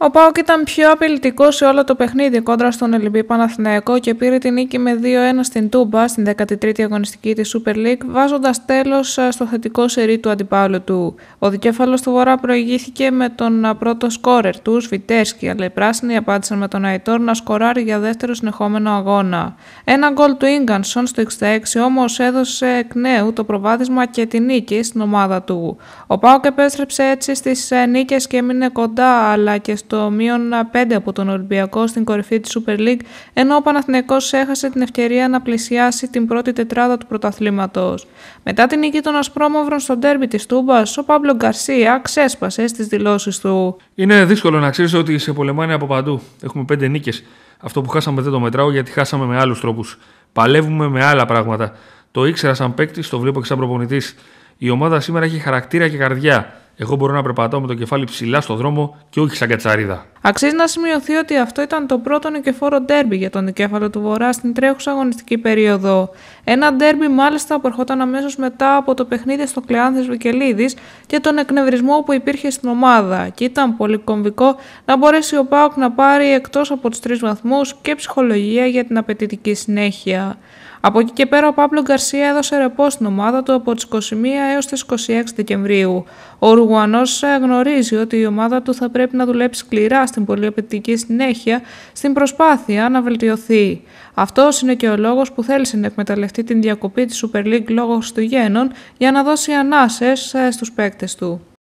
Ο Πάοκ ήταν πιο απειλητικό σε όλο το παιχνίδι κόντρα στον Ελυμπή Παναθηναϊκό και πήρε την νίκη με 2-1 στην Τούμπα στην 13η αγωνιστική της Super League, βάζοντας τέλος ε, στο θετικό σερί του αντιπάλου του. Ο δικέφαλος του Βορρά προηγήθηκε με τον ε, πρώτο σκόρερ τους, Σβιτέσκι, αλλά οι πράσινοι απάντησαν με τον Αϊτόρ να σκοράρει για δεύτερο συνεχόμενο αγώνα. Ένα γκολ του γκανσον στο 66 όμως έδωσε εκ νέου το προβάδισμα και τη νίκη στην ομάδα του. Ο Πάοκ επέστρεψε έτσι στις ε, νίκες και έμεινε κοντά αλλά και στο στο μείον 5 από τον Ολυμπιακό στην κορυφή της Super League, ενώ ο Παναθηναϊκός έχασε την ευκαιρία να πλησιάσει την πρώτη τετράδα του πρωταθλήματος. Μετά την νίκη των Ασπρόμαυρων στο ντέρμπι της Τούμπας, ο Παύλο Γκαρσία ξέσπασε στις δηλώσεις του. Είναι δύσκολο να ξέρεις ότι σε πολεμάνε από παντού. Έχουμε πέντε νίκες. Αυτό που χάσαμε δεν το μετράω γιατί χάσαμε με άλλους τρόπους. Παλεύουμε με άλλα πράγματα. Το ήξερα σαν παίκτη, το βλέπω και σαν προπονητής. Η ομάδα σήμερα έχει χαρακτήρα και καρδιά. Εγώ μπορώ να περπατάω με το κεφάλι ψηλά στο δρόμο και όχι σαν κατσαρίδα. Αξίζει να σημειωθεί ότι αυτό ήταν το πρώτο νικεφόρο ντέρμπι για τον νικέφαλο του Βορρά στην τρέχουσα αγωνιστική περίοδο. Ένα ντέρμπι μάλιστα που ερχόταν αμέσως μετά από το παιχνίδι στο Κλεάνθη Βικελίδης και τον εκνευρισμό που υπήρχε στην ομάδα. Και ήταν πολύ κομβικό να μπορέσει ο Πάοκ να πάρει εκτός από τους τρεις βαθμούς και ψυχολογία για την απαιτητική συνέχεια. Από εκεί και πέρα ο Πάπλο Γκαρσία έδωσε ρεπό στην ομάδα του από τις 21 έως τις 26 Δεκεμβρίου. Ο Ρουγουανός γνωρίζει ότι η ομάδα του θα πρέπει να δουλέψει σκληρά στη στην πολύ συνέχεια στην προσπάθεια να βελτιωθεί. Αυτός είναι και ο λόγος που θέλησε να εκμεταλλευτεί την διακοπή της Super League λόγω Χριστουγέννων για να δώσει ανάσες στους παίκτες του.